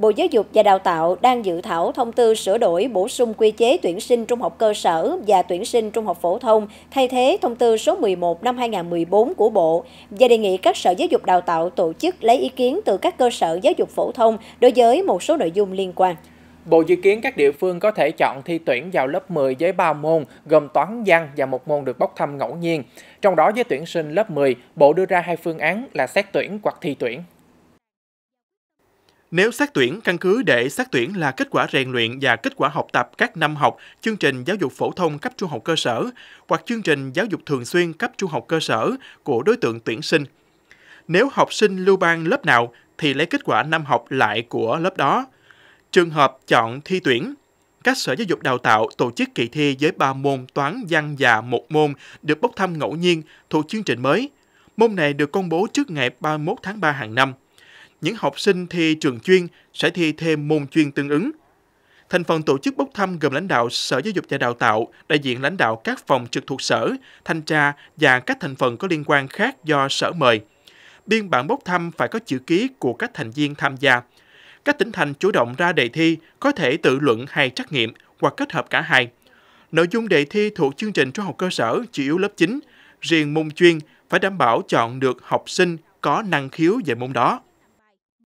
Bộ Giáo dục và Đào tạo đang dự thảo thông tư sửa đổi bổ sung quy chế tuyển sinh trung học cơ sở và tuyển sinh trung học phổ thông thay thế thông tư số 11 năm 2014 của Bộ và đề nghị các sở giáo dục đào tạo tổ chức lấy ý kiến từ các cơ sở giáo dục phổ thông đối với một số nội dung liên quan. Bộ dự kiến các địa phương có thể chọn thi tuyển vào lớp 10 với 3 môn gồm toán văn và một môn được bốc thăm ngẫu nhiên. Trong đó với tuyển sinh lớp 10, Bộ đưa ra hai phương án là xét tuyển hoặc thi tuyển. Nếu xét tuyển, căn cứ để xét tuyển là kết quả rèn luyện và kết quả học tập các năm học chương trình giáo dục phổ thông cấp trung học cơ sở hoặc chương trình giáo dục thường xuyên cấp trung học cơ sở của đối tượng tuyển sinh. Nếu học sinh lưu bang lớp nào thì lấy kết quả năm học lại của lớp đó. Trường hợp chọn thi tuyển, các sở giáo dục đào tạo tổ chức kỳ thi với 3 môn toán, văn và một môn được bốc thăm ngẫu nhiên thuộc chương trình mới. Môn này được công bố trước ngày 31 tháng 3 hàng năm những học sinh thi trường chuyên sẽ thi thêm môn chuyên tương ứng. Thành phần tổ chức bốc thăm gồm lãnh đạo Sở Giáo dục và Đào tạo, đại diện lãnh đạo các phòng trực thuộc sở, thanh tra và các thành phần có liên quan khác do sở mời. Biên bản bốc thăm phải có chữ ký của các thành viên tham gia. Các tỉnh thành chủ động ra đề thi có thể tự luận hay trắc nghiệm hoặc kết hợp cả hai. Nội dung đề thi thuộc chương trình trung học cơ sở chủ yếu lớp 9, riêng môn chuyên phải đảm bảo chọn được học sinh có năng khiếu về môn đó.